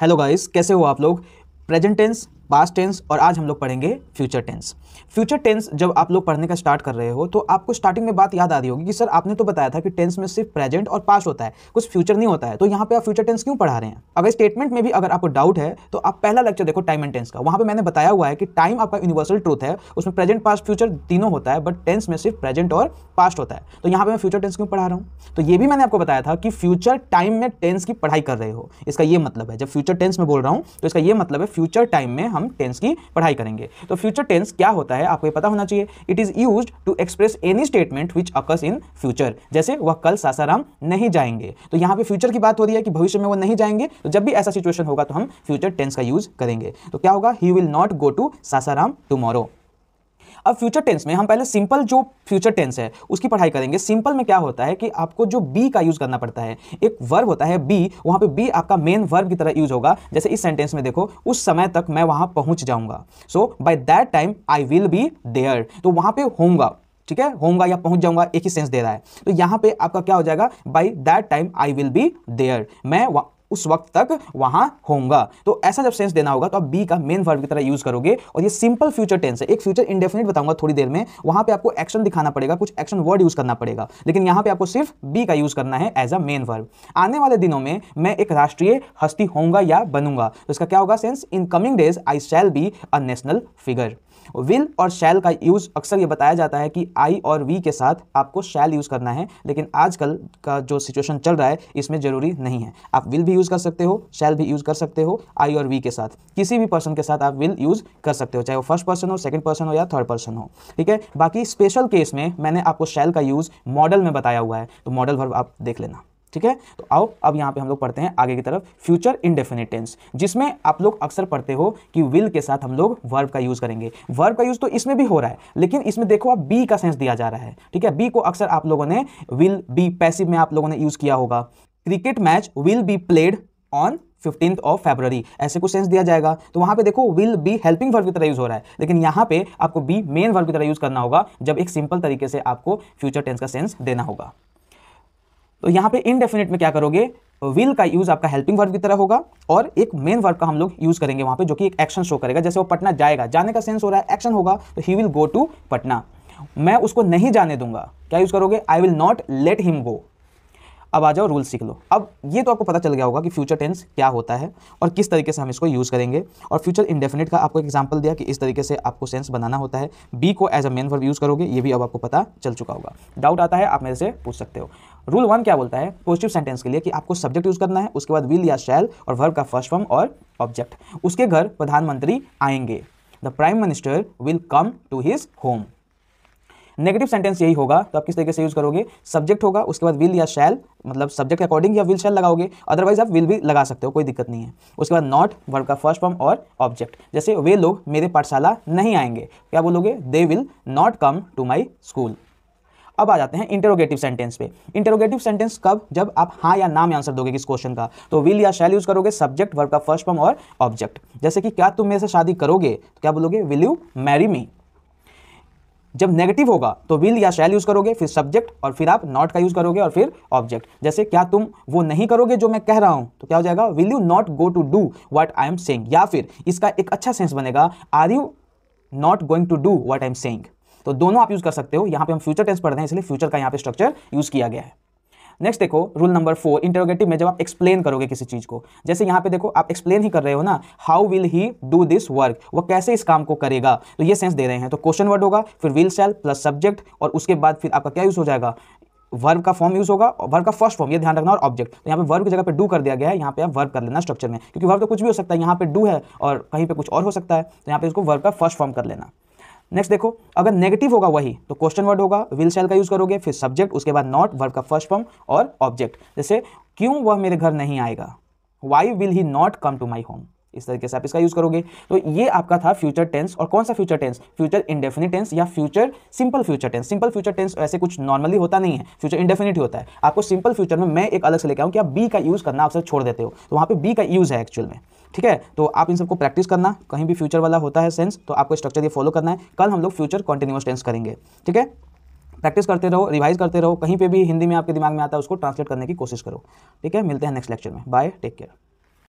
hello guys कैसे हो आप लोग प्रेजेंट टेंस पास्ट टेंस और आज हम लोग पढ़ेंगे फ्यूचर टेंस फ्यूचर टेंस जब आप लोग पढ़ने का स्टार्ट कर रहे हो तो आपको स्टार्टिंग में बात याद आ रही होगी कि सर आपने तो बताया था कि टेंस में सिर्फ प्रेजेंट और पास्ट होता है कुछ फ्यूचर नहीं होता है तो यहाँ पे आप फ्यूचर टेंस क्यों पढ़ा रहे हैं अगर स्टेटमेंट में भी अगर आपको डाउट है तो आप पहला लेक्चर देखो टाइम एंड टेंस का वहाँ पर मैंने बताया हुआ है कि टाइम आपका यूनिवर्सल ट्रूथ है उसमें प्रेजेंट पास्ट फ्यूचर तीनों होता है बट टेंस में सिर्फ प्रेजेंट और पास्ट होता है तो यहाँ पर मैं फ्यूचर टेंस क्यों पढ़ा रहा हूँ तो ये भी मैंने आपको बताया था कि फ्यूचर टाइम में टेंस की पढ़ाई कर रहे हो इसका ये मतलब है जब फ्यूचर टेंस में बोल रहा हूँ तो इसका ये मतलब है फ्यूचर टाइम में हम टेंस की पढ़ाई करेंगे तो फ्यूचर टेंस क्या होता है आपको पता होना चाहिए it is use to express any statement which occurs in future जैसे वह कल सासाराम नहीं जाएंगे तो यहाँ पे फ्यूचर की बात हो रही है कि भविष्य में वो नहीं जाएंगे तो जब भी ऐसा सिचुएशन होगा तो हम फ्यूचर टेंस का यूज़ करेंगे तो क्या होगा he will not go to Sasaram tomorrow अब फ्यूचर टेंस में हम पहले सिंपल जो फ्यूचर टेंस है उसकी पढ़ाई करेंगे सिंपल में क्या होता है कि आपको जो बी का यूज़ करना पड़ता है एक वर्ब होता है बी वहाँ पे बी आपका मेन वर्ब की तरह यूज होगा जैसे इस सेंटेंस में देखो उस समय तक मैं वहाँ पहुंच जाऊंगा so by that time I will be there तो वहां पर होऊंगा ठीक है होऊंगा या पहुंच जाऊंगा एक ही सेंस दे रहा है तो यहाँ पे आपका क्या हो जाएगा by that time I will be there मैं उस वक्त तक वहां होगा तो ऐसा जब सेंस देना होगा तो आप बी का मेन वर्ब की तरह यूज़ करोगे और ये सिंपल फ्यूचर टेंस है एक फ्यूचर इंडेफिनिट बताऊंगा थोड़ी देर में वहां पे आपको एक्शन दिखाना पड़ेगा कुछ एक्शन वर्ड यूज़ करना पड़ेगा लेकिन यहां पे आपको सिर्फ बी का यूज़ करना है एज अ मेन वर्ब आने वाले दिनों में मैं एक राष्ट्रीय हस्ती होऊंगा या बनूंगा तो इसका क्या होगा sense in coming days I shall be a national figure will और शैल का यूज़ अक्सर ये बताया जाता है कि आई और वी के साथ आपको शैल यूज़ करना है लेकिन आजकल का जो सिचुएशन चल रहा है इसमें ज़रूरी नहीं है आप विल भी यूज़ कर सकते हो शैल भी यूज़ कर सकते हो आई और वी के साथ किसी भी पर्सन के साथ आप विल यूज़ कर सकते हो चाहे वो फर्स्ट पर्सन हो सेकंड पर्सन हो या थर्ड पर्सन हो ठीक है बाकी स्पेशल केस में मैंने आपको शैल का यूज़ मॉडल में बताया हुआ है तो मॉडल वर्ब आप देख लेना ठीक है तो आओ अब यहां पे हम लोग पढ़ते हैं आगे की तरफ फ्यूचर इंडेफिनिट टेंस जिसमें आप लोग अक्सर पढ़ते हो कि विल के साथ हम लोग वर्ब का यूज़ करेंगे वर्ब का यूज़ तो इसमें भी हो रहा है लेकिन इसमें देखो आप बी का सेंस दिया जा रहा है ठीक है बी को अक्सर आप लोगों ने विल बी पैसिव में आप लोगों ने यूज़ किया होगा cricket match will be played on fifteenth of February ऐसे कुछ सेंस दिया जाएगा तो वहां पे देखो विल बी हेल्पिंग वर्ग की तरह यूज़ हो रहा है लेकिन यहाँ पे आपको बी मेन वर्ग की तरह यूज़ करना होगा जब एक सिंपल तरीके से आपको फ्यूचर टेंस का सेंस देना होगा तो यहां पे इनडेफिनेट में क्या करोगे विल का यूज़ आपका हेल्पिंग वर्ग की तरह होगा और एक मेन वर्ग का हम लोग यूज़ करेंगे वहां पे जो कि एक एक्शन शो करेगा जैसे वो पटना जाएगा जाने का सेंस हो रहा है एक्शन होगा तो he will go to Patna मैं उसको नहीं जाने दूंगा क्या यूज़ करोगे I will not let him go अब आ जाओ रूल सीख लो अब ये तो आपको पता चल गया होगा कि फ्यूचर टेंस क्या होता है और किस तरीके से हम इसको यूज़ करेंगे और फ्यूचर इंडेफिनिट का आपको एग्जाम्पल दिया कि इस तरीके से आपको सेंस बनाना होता है बी को as a main verb use करोगे ये भी अब आपको पता चल चुका होगा डाउट आता है आप मेरे से पूछ सकते हो रूल वन क्या बोलता है पॉजिटिव सेंटेंस के लिए कि आपको सब्जेक्ट यूज़ करना है उसके बाद विल या शैल और वर्ब का फर्स्ट फॉर्म और ऑब्जेक्ट उसके घर प्रधानमंत्री आएंगे the prime minister will come to his home negative sentence यही होगा तो आप किस तरीके से यूज़ करोगे सब्जेक्ट होगा उसके बाद विल या शैल मतलब सब्जेक्ट के अकॉर्डिंग या विल शैल लगाओगे अदरवाइज आप विल भी लगा सकते हो कोई दिक्कत नहीं है उसके बाद नॉट वर्ब का फर्स्ट फॉर्म और ऑब्जेक्ट जैसे वे लोग मेरे पाठशाला नहीं आएंगे क्या बोलोगे they will not come to my school अब आ जाते हैं इंटरोगेटिव सेंटेंस पे इंटरोगेटिव सेंटेंस कब जब आप हाँ या नाम आंसर दोगे किस क्वेश्चन का तो विल या शैल यूज करोगे सब्जेक्ट वर्ब का फर्स्ट फॉर्म और ऑब्जेक्ट जैसे कि क्या तुम मेरे से शादी करोगे तो क्या बोलोगे विल यू मैरी मी जब नेगेटिव होगा तो विल या शैल यूज़ करोगे फिर सब्जेक्ट और फिर आप नॉट का यूज़ करोगे और फिर ऑब्जेक्ट जैसे क्या तुम वो नहीं करोगे जो मैं कह रहा हूं तो क्या हो जाएगा will you not go to do what I am saying या फिर इसका एक अच्छा सेंस बनेगा are you not going to do what I am saying तो दोनों आप यूज़ कर सकते हो यहां पे हम फ्यूचर टेंस पढ़ रहे हैं इसलिए फ्यूचर का यहाँ पे स्ट्रक्चर यूज़ किया गया है नेक्स्ट देखो रूल नंबर फोर इंटरोगेटिव में जब आप एक्सप्लेन करोगे किसी चीज़ को जैसे यहाँ पे देखो आप एक्सप्लेन ही कर रहे हो ना how will he do this work वो कैसे इस काम को करेगा तो ये सेंस दे रहे हैं तो क्वेश्चन वर्ड होगा फिर विल सेल प्लस सब्जेक्ट और उसके बाद फिर आपका क्या यूज़ हो जाएगा वर्ब का फॉर्म यूज होगा और वर्ब का फर्स्ट फॉर्म ये ध्यान रखना और ऑब्जेक्ट तो यहाँ पे वर्ब की जगह पे डू कर दिया गया है यहाँ पे आप वर्ब कर लेना स्ट्रक्चर में क्योंकि वर्ब तो कुछ भी हो सकता है यहाँ पे डू है और कहीं पे कुछ और हो सकता है तो यहाँ पे इसको वर्ब का फर्स्ट फॉर्म कर लेना नेक्स्ट देखो अगर नेगेटिव होगा वही तो क्वेश्चन वर्ड होगा विल सेल का यूज़ करोगे फिर सब्जेक्ट उसके बाद नॉट वर्ब का फर्स्ट फॉर्म और ऑब्जेक्ट जैसे क्यों वह मेरे घर नहीं आएगा why will he not come to my home इस तरीके से आप इसका यूज़ करोगे तो ये आपका था फ्यूचर टेंस और कौन सा future tense future indefinite tense या future simple future tense simple future tense ऐसे कुछ नॉर्मली होता नहीं है फ्यूचर इंडेफिनिट होता है आपको सिंपल फ्यूचर में मैं एक अलग से लेकर आऊँ कि आप बी का यूज़ करना आप छोड़ देते हो तो वहाँ पर बी का यूज़ है एक्चुअल में ठीक है तो आप इन सबको प्रैक्टिस करना कहीं भी फ्यूचर वाला होता है सेंस तो आपको स्ट्रक्चर ये फॉलो करना है कल हम लोग फ्यूचर कंटिन्यूस टेंस करेंगे ठीक है प्रैक्टिस करते रहो रिवाइज करते रहो कहीं पे भी हिंदी में आपके दिमाग में आता है उसको ट्रांसलेट करने की कोशिश करो ठीक है मिलते हैं नेक्स्ट लेक्चर में बाय टेक केयर